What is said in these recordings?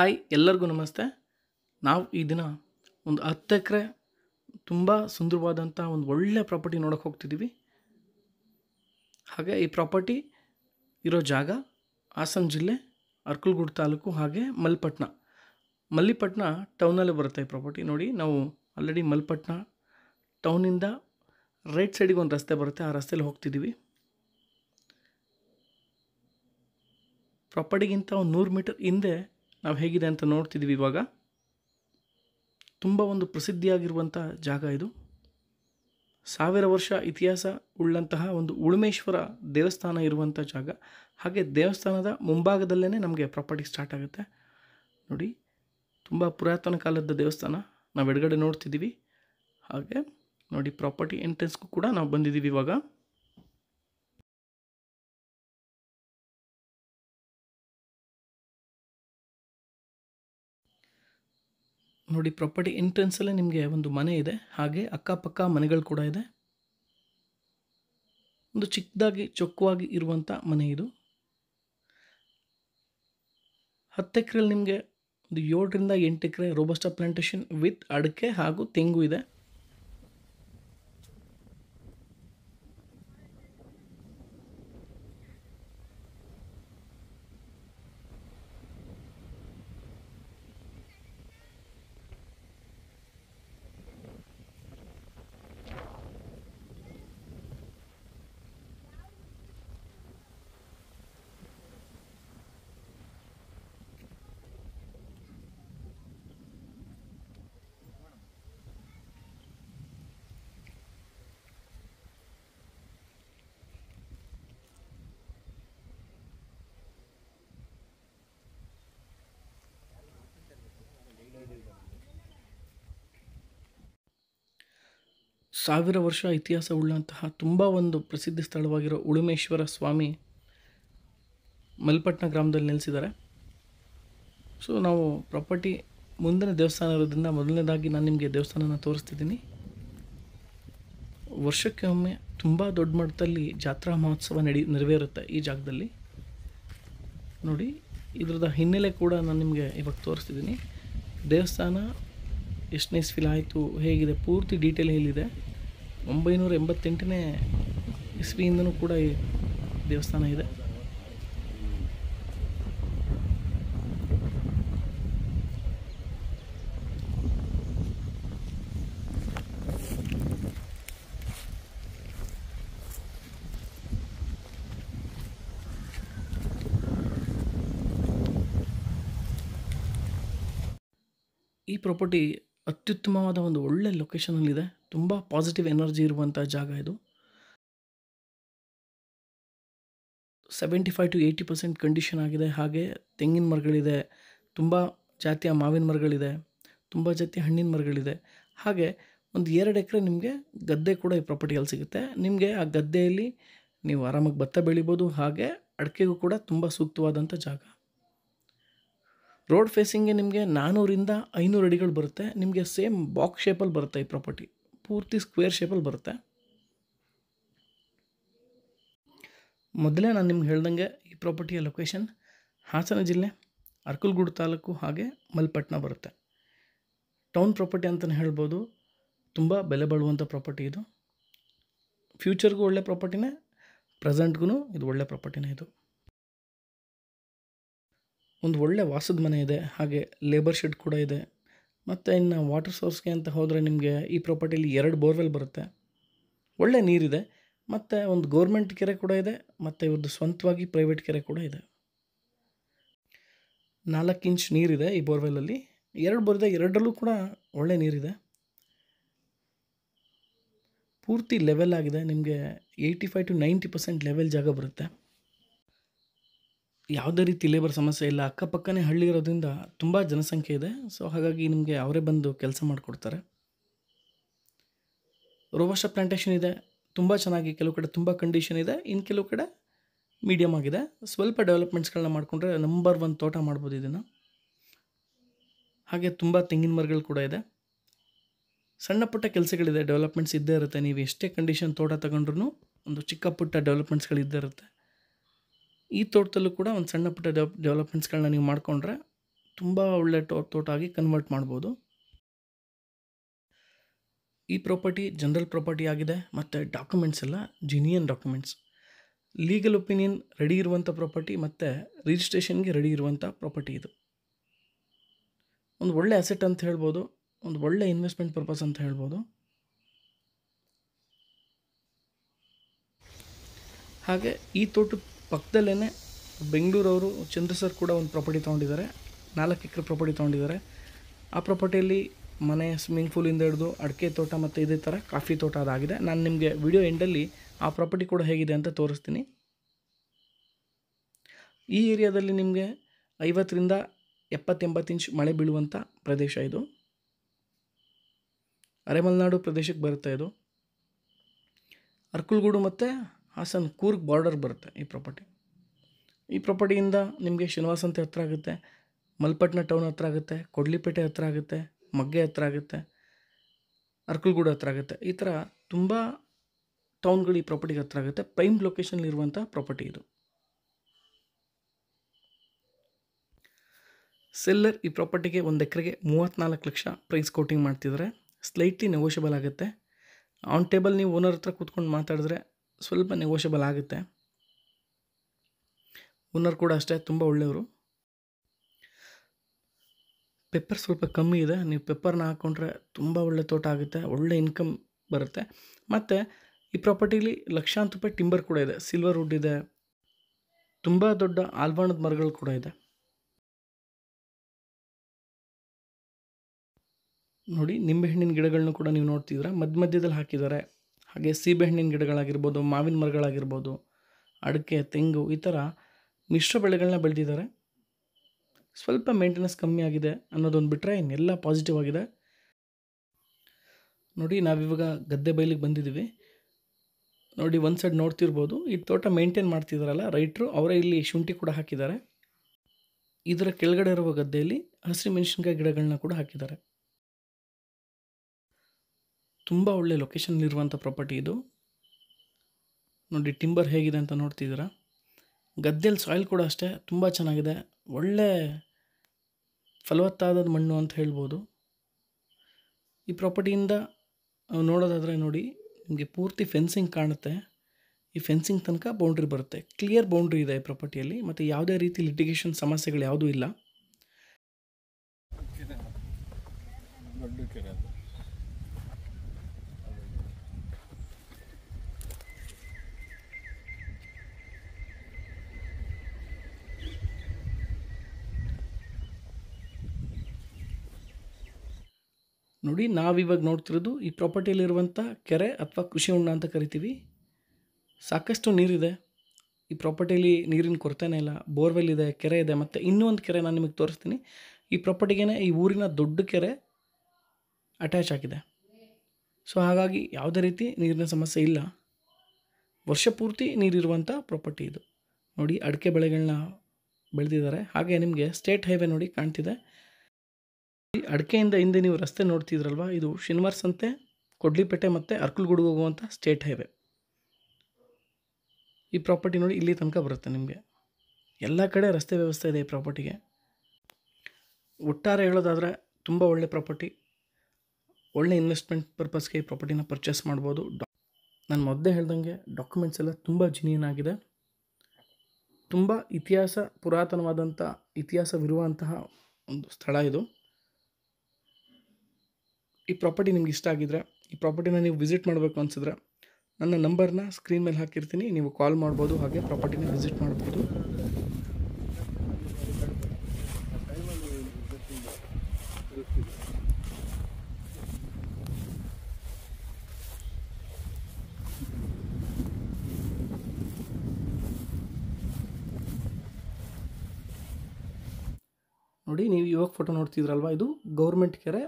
hi ಎಲ್ಲರಿಗೂ ನಮಸ್ತೆ ನಾವು ಈ ದಿನ ಒಂದು ಹತ್ತು ಎಕರೆ ತುಂಬ ಸುಂದರವಾದಂಥ ಒಂದು ಒಳ್ಳೆ ಪ್ರಾಪರ್ಟಿ ನೋಡೋಕೆ ಹೋಗ್ತಿದ್ದೀವಿ ಹಾಗೆ ಈ ಪ್ರಾಪರ್ಟಿ ಇರೋ ಜಾಗ ಹಾಸನ ಜಿಲ್ಲೆ ಅರ್ಕಲ್ಗೂಡು ತಾಲೂಕು ಹಾಗೆ ಮಲ್ಪಟ್ನ ಮಲ್ಲಿಪಟ್ನ ಟೌನಲ್ಲೇ ಬರುತ್ತೆ ಈ ಪ್ರಾಪರ್ಟಿ ನೋಡಿ ನಾವು ಆಲ್ರೆಡಿ ಮಲ್ಪಟ್ನ ಟೌನಿಂದ ರೈಟ್ ಸೈಡಿಗೆ ಒಂದು ರಸ್ತೆ ಬರುತ್ತೆ ಆ ರಸ್ತೆಯಲ್ಲಿ ಹೋಗ್ತಿದ್ದೀವಿ ಪ್ರಾಪರ್ಟಿಗಿಂತ ಒಂದು ನೂರು ಮೀಟರ್ ಹಿಂದೆ ನಾವು ಹೇಗಿದೆ ಅಂತ ನೋಡ್ತಿದ್ದೀವಿ ಇವಾಗ ತುಂಬ ಒಂದು ಪ್ರಸಿದ್ಧಿಯಾಗಿರುವಂಥ ಜಾಗ ಇದು ಸಾವಿರ ವರ್ಷ ಇತಿಹಾಸ ಉಳ್ಳಂತಹ ಒಂದು ಉಳುಮೇಶ್ವರ ದೇವಸ್ಥಾನ ಇರುವಂಥ ಜಾಗ ಹಾಗೆ ದೇವಸ್ಥಾನದ ಮುಂಭಾಗದಲ್ಲೇ ನಮಗೆ ಪ್ರಾಪರ್ಟಿ ಸ್ಟಾರ್ಟ್ ಆಗುತ್ತೆ ನೋಡಿ ತುಂಬ ಪುರಾತನ ಕಾಲದ ದೇವಸ್ಥಾನ ನಾವು ಎಡಗಡೆ ನೋಡ್ತಿದ್ದೀವಿ ಹಾಗೆ ನೋಡಿ ಪ್ರಾಪರ್ಟಿ ಎಂಟ್ರೆನ್ಸ್ಗೂ ಕೂಡ ನಾವು ಬಂದಿದ್ದೀವಿ ಇವಾಗ ನೋಡಿ ಪ್ರಾಪರ್ಟಿ ಎಂಟ್ರೆನ್ಸಲ್ಲೇ ನಿಮಗೆ ಒಂದು ಮನೆ ಇದೆ ಹಾಗೆ ಅಕ್ಕಪಕ್ಕ ಮನೆಗಳು ಕೂಡ ಇದೆ ಒಂದು ಚಿಕ್ಕದಾಗಿ ಚೊಕ್ಕವಾಗಿ ಇರುವಂಥ ಮನೆ ಇದು ಹತ್ತು ಎಕ್ರೆಯಲ್ಲಿ ನಿಮಗೆ ಒಂದು ಏಳರಿಂದ ಎಂಟು ಎಕರೆ ರೋಬಸ್ಟಾ ಪ್ಲಾಂಟೇಶನ್ ವಿತ್ ಅಡಿಕೆ ಹಾಗೂ ತೆಂಗು ಇದೆ ಸಾವಿರ ವರ್ಷ ಇತಿಹಾಸ ಉಳ್ಳಂತಹ ತುಂಬ ಒಂದು ಪ್ರಸಿದ್ಧ ಸ್ಥಳವಾಗಿರೋ ಉಳುಮೇಶ್ವರ ಸ್ವಾಮಿ ಮಲ್ಪಟ್ನ ಗ್ರಾಮದಲ್ಲಿ ನೆಲೆಸಿದ್ದಾರೆ ಸೊ ನಾವು ಪ್ರಾಪರ್ಟಿ ಮುಂದಿನ ದೇವಸ್ಥಾನ ಇರೋದ್ರಿಂದ ಮೊದಲನೇದಾಗಿ ನಾನು ನಿಮಗೆ ದೇವಸ್ಥಾನನ ತೋರಿಸ್ತಿದ್ದೀನಿ ವರ್ಷಕ್ಕೆ ಒಮ್ಮೆ ತುಂಬ ದೊಡ್ಡ ಮಟ್ಟದಲ್ಲಿ ಜಾತ್ರಾ ಮಹೋತ್ಸವ ನಡಿ ನೆರವೇರುತ್ತೆ ಈ ಜಾಗದಲ್ಲಿ ನೋಡಿ ಇದ್ರದ ಹಿನ್ನೆಲೆ ಕೂಡ ನಾನು ನಿಮಗೆ ಇವಾಗ ತೋರಿಸ್ತಿದ್ದೀನಿ ದೇವಸ್ಥಾನ ಎಷ್ಟನೇ ಇಸ್ವಿಲ್ ಆಯಿತು ಹೇಗಿದೆ ಪೂರ್ತಿ ಡೀಟೇಲ್ ಹೇಳಿದೆ ಒಂಬೈನೂರ ಎಂಬತ್ತೆಂಟನೇ ಇಸ್ವಿಯಿಂದನೂ ಕೂಡ ಈ ದೇವಸ್ಥಾನ ಇದೆ ಈ ಪ್ರಾಪರ್ಟಿ ಅತ್ಯುತ್ತಮವಾದ ಒಂದು ಒಳ್ಳೆ ಲೊಕೇಶನಲ್ಲಿದೆ ತುಂಬ ಪಾಸಿಟಿವ್ ಎನರ್ಜಿ ಇರುವಂಥ ಜಾಗ ಇದು seventy five to eighty percent condition ಆಗಿದೆ ಹಾಗೆ ತೆಂಗಿನ ಮರಗಳಿದೆ ತುಂಬ ಜಾತಿಯ ಮಾವಿನ ಮರಗಳಿದೆ ತುಂಬ ಜಾತಿಯ ಹಣ್ಣಿನ ಮರಗಳಿದೆ ಹಾಗೆ ಒಂದು ಎರಡು ಎಕರೆ ನಿಮಗೆ ಗದ್ದೆ ಕೂಡ ಈ ಪ್ರಾಪರ್ಟಿಯಲ್ಲಿ ಸಿಗುತ್ತೆ ನಿಮಗೆ ಆ ಗದ್ದೆಯಲ್ಲಿ ನೀವು ಆರಾಮಾಗಿ ಭತ್ತ ಬೆಳಿಬೋದು ಹಾಗೆ ಅಡಿಕೆಗೂ ಕೂಡ ತುಂಬ ಸೂಕ್ತವಾದಂಥ ಜಾಗ ರೋಡ್ ಫೇಸಿಂಗ್ಗೆ ನಿಮಗೆ ನಾನ್ನೂರಿಂದ ಐನೂರು ಅಡಿಗಳು ಬರುತ್ತೆ ನಿಮಗೆ ಸೇಮ್ ಬಾಕ್ಸ್ ಶೇಪಲ್ಲಿ ಬರುತ್ತೆ ಈ ಪ್ರಾಪರ್ಟಿ ಪೂರ್ತಿ ಸ್ಕ್ವೇರ್ ಶೇಪಲ್ಲಿ ಬರುತ್ತೆ ಮೊದಲೇ ನಾನು ನಿಮ್ಗೆ ಹೇಳ್ದಂಗೆ ಈ ಪ್ರಾಪರ್ಟಿಯ ಲೊಕೇಶನ್ ಹಾಸನ ಜಿಲ್ಲೆ ಅರ್ಕಲ್ಗೂಡು ತಾಲೂಕು ಹಾಗೆ ಮಲ್ಪಟ್ನ ಬರುತ್ತೆ ಟೌನ್ ಪ್ರಾಪರ್ಟಿ ಅಂತಲೇ ಹೇಳ್ಬೋದು ತುಂಬ ಬೆಲೆ ಬಾಳುವಂಥ ಪ್ರಾಪರ್ಟಿ ಇದು ಫ್ಯೂಚರ್ಗೂ ಒಳ್ಳೆ ಪ್ರಾಪರ್ಟಿನೇ ಪ್ರೆಸೆಂಟ್ಗೂ ಇದು ಒಳ್ಳೆ ಪ್ರಾಪರ್ಟಿನೇ ಇದು ಒಂದು ಒಳ್ಳೆ ವಾಸದ ಮನೆ ಇದೆ ಹಾಗೆ ಲೇಬರ್ ಶೆಡ್ ಕೂಡ ಇದೆ ಮತ್ತು ಇನ್ನು ವಾಟರ್ ಸೋರ್ಸ್ಗೆ ಅಂತ ಹೋದರೆ ನಿಮಗೆ ಈ ಪ್ರಾಪರ್ಟಿಲಿ ಎರಡು ಬೋರ್ವೆಲ್ ಬರುತ್ತೆ ಒಳ್ಳೆ ನೀರಿದೆ ಮತ್ತು ಒಂದು ಗೌರ್ಮೆಂಟ್ ಕೆರೆ ಕೂಡ ಇದೆ ಮತ್ತು ಇವ್ರದ್ದು ಸ್ವಂತವಾಗಿ ಪ್ರೈವೇಟ್ ಕೆರೆ ಕೂಡ ಇದೆ ನಾಲ್ಕು ಇಂಚ್ ನೀರಿದೆ ಈ ಬೋರ್ವೆಲಲ್ಲಿ ಎರಡು ಬರಿದೆ ಎರಡರಲ್ಲೂ ಕೂಡ ಒಳ್ಳೆ ನೀರಿದೆ ಪೂರ್ತಿ ಲೆವೆಲ್ ಆಗಿದೆ ನಿಮಗೆ eighty five to ninety percent level ಜಾಗ ಬರುತ್ತೆ ಯಾವುದೇ ರೀತಿ ಲೇಬರ್ ಸಮಸ್ಯೆ ಇಲ್ಲ ಅಕ್ಕಪಕ್ಕನೇ ಹಳ್ಳಿ ಇರೋದ್ರಿಂದ ತುಂಬ ಜನಸಂಖ್ಯೆ ಇದೆ ಸೊ ಹಾಗಾಗಿ ನಿಮಗೆ ಅವರೇ ಬಂದು ಕೆಲಸ ಮಾಡಿಕೊಡ್ತಾರೆ ರೋಬಸ್ಟ ಪ್ಲಾಂಟೇಶನ್ ಇದೆ ತುಂಬ ಚೆನ್ನಾಗಿ ಕೆಲವು ಕಡೆ ತುಂಬ ಕಂಡೀಷನ್ ಇದೆ ಇನ್ನು ಕೆಲವು ಕಡೆ ಮೀಡಿಯಮ್ ಆಗಿದೆ ಸ್ವಲ್ಪ ಡೆವಲಪ್ಮೆಂಟ್ಸ್ಗಳನ್ನ ಮಾಡಿಕೊಂಡ್ರೆ ನಂಬರ್ ಒನ್ ತೋಟ ಮಾಡ್ಬೋದು ಇದನ್ನು ಹಾಗೆ ತುಂಬ ತೆಂಗಿನ ಮರಗಳು ಕೂಡ ಇದೆ ಸಣ್ಣ ಪುಟ್ಟ ಕೆಲಸಗಳಿದೆ ಡೆವಲಪ್ಮೆಂಟ್ಸ್ ಇದ್ದೇ ಇರುತ್ತೆ ನೀವು ಎಷ್ಟೇ ಕಂಡೀಷನ್ ತೋಟ ತಗೊಂಡ್ರೂ ಒಂದು ಚಿಕ್ಕ ಪುಟ್ಟ ಡೆವಲಪ್ಮೆಂಟ್ಸ್ಗಳು ಇದ್ದೇ ಇರುತ್ತೆ ಈ ತೋಟದಲ್ಲೂ ಕೂಡ ಒಂದು ಸಣ್ಣ ಪುಟ್ಟ ಡೆವ್ ಡೆವಲಪ್ಮೆಂಟ್ಸ್ಗಳನ್ನ ನೀವು ಮಾಡಿಕೊಂಡ್ರೆ ತುಂಬ ಒಳ್ಳೆ ಟೋ ತೋಟ ಆಗಿ ಕನ್ವರ್ಟ್ ಮಾಡ್ಬೋದು ಈ ಪ್ರಾಪರ್ಟಿ ಜನರಲ್ ಪ್ರಾಪರ್ಟಿ ಆಗಿದೆ ಮತ್ತು ಡಾಕ್ಯುಮೆಂಟ್ಸ್ ಎಲ್ಲ genuine documents legal opinion ready ಇರುವಂಥ ಪ್ರಾಪರ್ಟಿ ಮತ್ತು ರಿಜಿಸ್ಟ್ರೇಷನ್ಗೆ ರೆಡಿ ಇರುವಂಥ ಪ್ರಾಪರ್ಟಿ ಇದು ಒಂದು ಒಳ್ಳೆ ಅಸೆಟ್ ಅಂತ ಹೇಳ್ಬೋದು ಒಂದು ಒಳ್ಳೆ ಇನ್ವೆಸ್ಟ್ಮೆಂಟ್ ಪರ್ಪಸ್ ಅಂತ ಹೇಳ್ಬೋದು ಹಾಗೆ ಈ ತೋಟದ ಪಕ್ಕದಲ್ಲೇ ಬೆಂಗಳೂರವರು ಚಂದ್ರ ಸರ್ ಕೂಡ ಒಂದು ಪ್ರಾಪರ್ಟಿ ತೊಗೊಂಡಿದ್ದಾರೆ ನಾಲ್ಕು ಎಕರೆ ಪ್ರಾಪರ್ಟಿ ತೊಗೊಂಡಿದ್ದಾರೆ ಆ ಪ್ರಾಪರ್ಟಿಯಲ್ಲಿ ಮನೆ ಸ್ವಿಮ್ಮಿಂಗ್ ಪೂಲಿಂದ ಹಿಡಿದು ಅಡಿಕೆ ತೋಟ ಮತ್ತು ಇದೇ ಥರ ಕಾಫಿ ತೋಟ ಅದಾಗಿದೆ ನಾನು ನಿಮಗೆ ವಿಡಿಯೋ ಎಂಡಲ್ಲಿ ಆ ಪ್ರಾಪರ್ಟಿ ಕೂಡ ಹೇಗಿದೆ ಅಂತ ತೋರಿಸ್ತೀನಿ ಈ ಏರಿಯಾದಲ್ಲಿ ನಿಮಗೆ ಐವತ್ತರಿಂದ ಎಪ್ಪತ್ತೆಂಬತ್ತು ಇಂಚ್ ಮಳೆ ಬೀಳುವಂಥ ಪ್ರದೇಶ ಇದು ಅರೆಮಲೆನಾಡು ಪ್ರದೇಶಕ್ಕೆ ಬರುತ್ತೆ ಇದು ಅರ್ಕುಲ್ಗೂಡು ಮತ್ತು ಹಾಸನ ಕೂರ್ಗ್ ಬಾರ್ಡರ್ ಬರುತ್ತೆ ಈ ಪ್ರಾಪರ್ಟಿ ಈ ಪ್ರಾಪರ್ಟಿಯಿಂದ ನಿಮಗೆ ಶ್ರೀನಿವಾಸ ಅಂತ ಹತ್ರ ಆಗುತ್ತೆ ಮಲ್ಪಟ್ನ ಟೌನ್ ಹತ್ರ ಆಗುತ್ತೆ ಕೊಡ್ಲಿಪೇಟೆ ಹತ್ರ ಆಗುತ್ತೆ ಮಗ್ಗೆ ಹತ್ರ ಆಗುತ್ತೆ ಅರ್ಕಲ್ಗೂಡು ಹತ್ರ ಆಗುತ್ತೆ ಈ ಥರ ತುಂಬ ಟೌನ್ಗಳು ಈ ಪ್ರಾಪರ್ಟಿಗೆ ಹತ್ರ ಆಗುತ್ತೆ ಪ್ರೈಮ್ ಲೊಕೇಶನ್ಲಿರುವಂಥ ಪ್ರಾಪರ್ಟಿ ಇದು ಸೆಲ್ಲರ್ ಈ ಪ್ರಾಪರ್ಟಿಗೆ ಒಂದು ಎಕರೆಗೆ ಮೂವತ್ತ್ನಾಲ್ಕು ಲಕ್ಷ ಪ್ರೈಸ್ ಕೋಟಿಂಗ್ ಮಾಡ್ತಿದ್ದಾರೆ ಸ್ಲೈಟ್ಲಿ ನೆಗೋಷಿಯಬಲ್ ಆಗುತ್ತೆ ಆನ್ ಟೇಬಲ್ ನೀವು ಓನರ್ ಹತ್ರ ಕೂತ್ಕೊಂಡು ಮಾತಾಡಿದ್ರೆ ಸ್ವಲ್ಪ ನೆಗೋಷಿಯಬಲ್ ಆಗುತ್ತೆ ಓನರ್ ಕೂಡ ಅಷ್ಟೇ ತುಂಬ ಒಳ್ಳೆಯವರು ಪೆಪ್ಪರ್ ಸ್ವಲ್ಪ ಕಮ್ಮಿ ಇದೆ ನೀವು ಪೆಪ್ಪರ್ನ ಹಾಕ್ಕೊಂಡ್ರೆ ತುಂಬ ಒಳ್ಳೆ ತೋಟ ಆಗುತ್ತೆ ಒಳ್ಳೆ ಇನ್ಕಮ್ ಬರುತ್ತೆ ಮತ್ತು ಈ ಪ್ರಾಪರ್ಟಿಲಿ ಲಕ್ಷಾಂತರ ರೂಪಾಯಿ ಟಿಂಬರ್ ಕೂಡ ಇದೆ ಸಿಲ್ವರ್ ವುಡ್ ಇದೆ ತುಂಬ ದೊಡ್ಡ ಆಲ್ವಾಣದ ಮರಗಳು ಕೂಡ ಇದೆ ನೋಡಿ ನಿಂಬೆಹಣ್ಣಿನ ಗಿಡಗಳನ್ನು ಕೂಡ ನೀವು ನೋಡ್ತಿದ್ರೆ ಮಧ್ಯ ಮಧ್ಯದಲ್ಲಿ ಹಾಕಿದ್ದಾರೆ ಹಾಗೆ ಸೀಬೆಹಣ್ಣಿನ ಗಿಡಗಳಾಗಿರ್ಬೋದು ಮಾವಿನ ಮರಗಳಾಗಿರ್ಬೋದು ಅಡಿಕೆ ತೆಂಗು ಈ ಥರ ಮಿಶ್ರ ಬೆಳೆಗಳನ್ನ ಬೆಳೆದಿದ್ದಾರೆ ಸ್ವಲ್ಪ ಮೇಂಟೆನೆನ್ಸ್ ಕಮ್ಮಿ ಆಗಿದೆ ಅನ್ನೋದೊಂದು ಬಿಟ್ಟರೆ ಇನ್ನೆಲ್ಲ ಪಾಸಿಟಿವ್ ಆಗಿದೆ ನೋಡಿ ನಾವಿವಾಗ ಗದ್ದೆ ಬೈಲಿಗೆ ಬಂದಿದ್ದೀವಿ ನೋಡಿ ಒಂದು ಸೈಡ್ ನೋಡ್ತಿರ್ಬೋದು ಈ ತೋಟ ಮೇಂಟೈನ್ ಮಾಡ್ತಿದ್ದಾರಲ್ಲ ರೈಟ್ರು ಅವರೇ ಇಲ್ಲಿ ಶುಂಠಿ ಕೂಡ ಹಾಕಿದ್ದಾರೆ ಇದರ ಕೆಳಗಡೆ ಇರುವ ಗದ್ದೆಯಲ್ಲಿ ಹಸಿರು ಗಿಡಗಳನ್ನ ಕೂಡ ಹಾಕಿದ್ದಾರೆ ತುಂಬ ಒಳ್ಳೆ ಲೊಕೇಶನ್ನಲ್ಲಿರುವಂಥ ಪ್ರಾಪರ್ಟಿ ಇದು ನೋಡಿ ಟಿಂಬರ್ ಹೇಗಿದೆ ಅಂತ ನೋಡ್ತಿದ್ದೀರಾ ಗದ್ದೆಯಲ್ಲಿ ಸಾಯಿಲ್ ಕೂಡ ಅಷ್ಟೇ ತುಂಬ ಚೆನ್ನಾಗಿದೆ ಒಳ್ಳೆ ಫಲವತ್ತಾದ ಮಣ್ಣು ಅಂತ ಹೇಳ್ಬೋದು ಈ ಪ್ರಾಪರ್ಟಿಯಿಂದ ನೋಡೋದಾದರೆ ನೋಡಿ ನಿಮಗೆ ಪೂರ್ತಿ ಫೆನ್ಸಿಂಗ್ ಕಾಣುತ್ತೆ ಈ ಫೆನ್ಸಿಂಗ್ ತನಕ ಬೌಂಡ್ರಿ ಬರುತ್ತೆ ಕ್ಲಿಯರ್ ಬೌಂಡ್ರಿ ಇದೆ ಈ ಪ್ರಾಪರ್ಟಿಯಲ್ಲಿ ಮತ್ತು ಯಾವುದೇ ರೀತಿ ಲಿಟಿಗೇಷನ್ ಸಮಸ್ಯೆಗಳು ಯಾವುದೂ ಇಲ್ಲ ನೋಡಿ ನಾವಿವಾಗ ನೋಡ್ತಿರೋದು ಈ ಪ್ರಾಪರ್ಟಿಯಲ್ಲಿರುವಂಥ ಕೆರೆ ಅಥವಾ ಕೃಷಿ ಹುಣ್ಣ ಅಂತ ಕರಿತೀವಿ ಸಾಕಷ್ಟು ನೀರಿದೆ ಈ ಪ್ರಾಪರ್ಟಿಲಿ ನೀರಿನ ಕೊರತೆನೇ ಇಲ್ಲ ಬೋರ್ವೆಲ್ ಇದೆ ಕೆರೆ ಇದೆ ಮತ್ತು ಇನ್ನೂ ಒಂದು ಕೆರೆ ನಾನು ನಿಮಗೆ ತೋರಿಸ್ತೀನಿ ಈ ಪ್ರಾಪರ್ಟಿಗೇನೆ ಈ ಊರಿನ ದೊಡ್ಡ ಕೆರೆ ಅಟ್ಯಾಚ್ ಆಗಿದೆ ಸೊ ಹಾಗಾಗಿ ಯಾವುದೇ ರೀತಿ ನೀರಿನ ಸಮಸ್ಯೆ ಇಲ್ಲ ವರ್ಷ ಪೂರ್ತಿ ನೀರಿರುವಂಥ ಪ್ರಾಪರ್ಟಿ ಇದು ನೋಡಿ ಅಡಿಕೆ ಬೆಳೆಗಳನ್ನ ಬೆಳೆದಿದ್ದಾರೆ ಹಾಗೆ ನಿಮಗೆ ಸ್ಟೇಟ್ ಹೈವೇ ನೋಡಿ ಕಾಣ್ತಿದೆ ಅಡಕೆಯಿಂದ ಹಿಂದೆ ನೀವು ರಸ್ತೆ ನೋಡ್ತಿದ್ರಲ್ವ ಇದು ಶನಿವಾರ ಅಂತೆ ಕೊಡ್ಲಿಪೇಟೆ ಮತ್ತು ಅರ್ಕಲ್ಗೂಡಿಗೆ ಹೋಗುವಂಥ ಸ್ಟೇಟ್ ಹೈವೇ ಈ ಪ್ರಾಪರ್ಟಿ ನೋಡಿ ಇಲ್ಲಿ ತನಕ ಬರುತ್ತೆ ನಿಮಗೆ ಎಲ್ಲ ಕಡೆ ರಸ್ತೆ ವ್ಯವಸ್ಥೆ ಇದೆ ಈ ಪ್ರಾಪರ್ಟಿಗೆ ಒಟ್ಟಾರೆ ಹೇಳೋದಾದರೆ ತುಂಬ ಒಳ್ಳೆ ಪ್ರಾಪರ್ಟಿ ಒಳ್ಳೆ ಇನ್ವೆಸ್ಟ್ಮೆಂಟ್ ಪರ್ಪಸ್ಗೆ ಈ ಪ್ರಾಪರ್ಟಿನ ಪರ್ಚೇಸ್ ಮಾಡ್ಬೋದು ನಾನು ಮೊದಲೇ ಹೇಳ್ದಂಗೆ ಡಾಕ್ಯುಮೆಂಟ್ಸ್ ಎಲ್ಲ ತುಂಬ ಜಿನಿಯನ್ ಆಗಿದೆ ತುಂಬ ಇತಿಹಾಸ ಪುರಾತನವಾದಂಥ ಇತಿಹಾಸವಿರುವಂತಹ ಒಂದು ಸ್ಥಳ ಇದು ಈ ಪ್ರಾಪರ್ಟಿ ನಿಮ್ಗೆ ಇಷ್ಟ ಆಗಿದ್ರೆ ಈ ಪ್ರಾಪರ್ಟಿನ ನೀವು ವಿಸಿಟ್ ಮಾಡಬೇಕು ಅನಿಸಿದ್ರೆ ನನ್ನ ನಂಬರ್ನ ಸ್ಕ್ರೀನ್ ಮೇಲೆ ಹಾಕಿರ್ತೀನಿ ನೀವು ಕಾಲ್ ಮಾಡ್ಬೋದು ಹಾಗೆ ಪ್ರಾಪರ್ಟಿನ ವಿಸಿಟ್ ಮಾಡ್ಬೋದು ನೋಡಿ ನೀವು ಇವಾಗ ಫೋಟೋ ನೋಡ್ತಿದ್ರಲ್ವ ಇದು ಗೌರ್ಮೆಂಟ್ ಕೆರೆ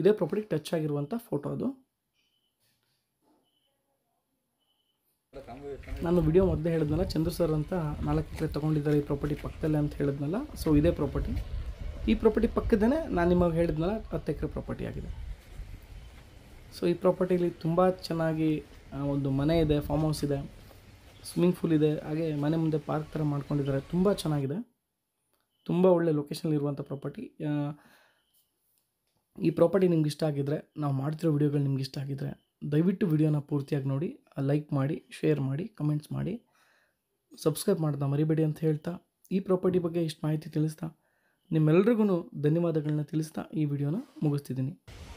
ಇದೇ ಪ್ರಾಪರ್ಟಿ ಟಚ್ ಆಗಿರುವಂಥ ಫೋಟೋ ಅದು ನಾನು ವಿಡಿಯೋ ಮೊದಲೇ ಹೇಳಿದ್ನಲ್ಲ ಚಂದ್ರ ಸರ್ ಅಂತ ನಾಲ್ಕು ಎಕರೆ ತೊಗೊಂಡಿದ್ದಾರೆ ಈ ಪ್ರಾಪರ್ಟಿ ಪಕ್ಕದಲ್ಲೇ ಅಂತ ಹೇಳಿದ್ನಲ್ಲ ಸೊ ಇದೇ ಪ್ರಾಪರ್ಟಿ ಈ ಪ್ರಾಪರ್ಟಿ ಪಕ್ಕದೇ ನಾನು ನಿಮಗೆ ಹೇಳಿದ್ನಲ್ಲ ಹತ್ತು ಎಕರೆ ಪ್ರಾಪರ್ಟಿ ಆಗಿದೆ ಸೊ ಈ ಪ್ರಾಪರ್ಟಿಲಿ ತುಂಬ ಚೆನ್ನಾಗಿ ಒಂದು ಮನೆ ಇದೆ ಫಾರ್ಮ್ ಹೌಸ್ ಇದೆ ಸ್ವಿಮ್ಮಿಂಗ್ ಪೂಲ್ ಇದೆ ಹಾಗೆ ಮನೆ ಮುಂದೆ ಪಾರ್ಕ್ ಥರ ಮಾಡ್ಕೊಂಡಿದ್ದಾರೆ ತುಂಬ ಚೆನ್ನಾಗಿದೆ ತುಂಬ ಒಳ್ಳೆ ಲೊಕೇಶನಲ್ಲಿರುವಂಥ ಪ್ರಾಪರ್ಟಿ ಈ ಪ್ರಾಪರ್ಟಿ ನಿಮ್ಗೆ ಇಷ್ಟ ಆಗಿದ್ದರೆ ನಾವು ಮಾಡ್ತಿರೋ ವೀಡಿಯೋಗಳು ನಿಮ್ಗೆ ಇಷ್ಟ ಆಗಿದ್ದರೆ ದಯವಿಟ್ಟು ವಿಡಿಯೋನ ಪೂರ್ತಿಯಾಗಿ ನೋಡಿ ಲೈಕ್ ಮಾಡಿ ಶೇರ್ ಮಾಡಿ ಕಮೆಂಟ್ಸ್ ಮಾಡಿ ಸಬ್ಸ್ಕ್ರೈಬ್ ಮಾಡ್ತಾ ಮರಿಬೇಡಿ ಅಂತ ಹೇಳ್ತಾ ಈ ಪ್ರಾಪರ್ಟಿ ಬಗ್ಗೆ ಇಷ್ಟು ಮಾಹಿತಿ ತಿಳಿಸ್ತಾ ನಿಮ್ಮೆಲ್ರಿಗೂ ಧನ್ಯವಾದಗಳನ್ನ ತಿಳಿಸ್ತಾ ಈ ವಿಡಿಯೋನ ಮುಗಿಸ್ತಿದ್ದೀನಿ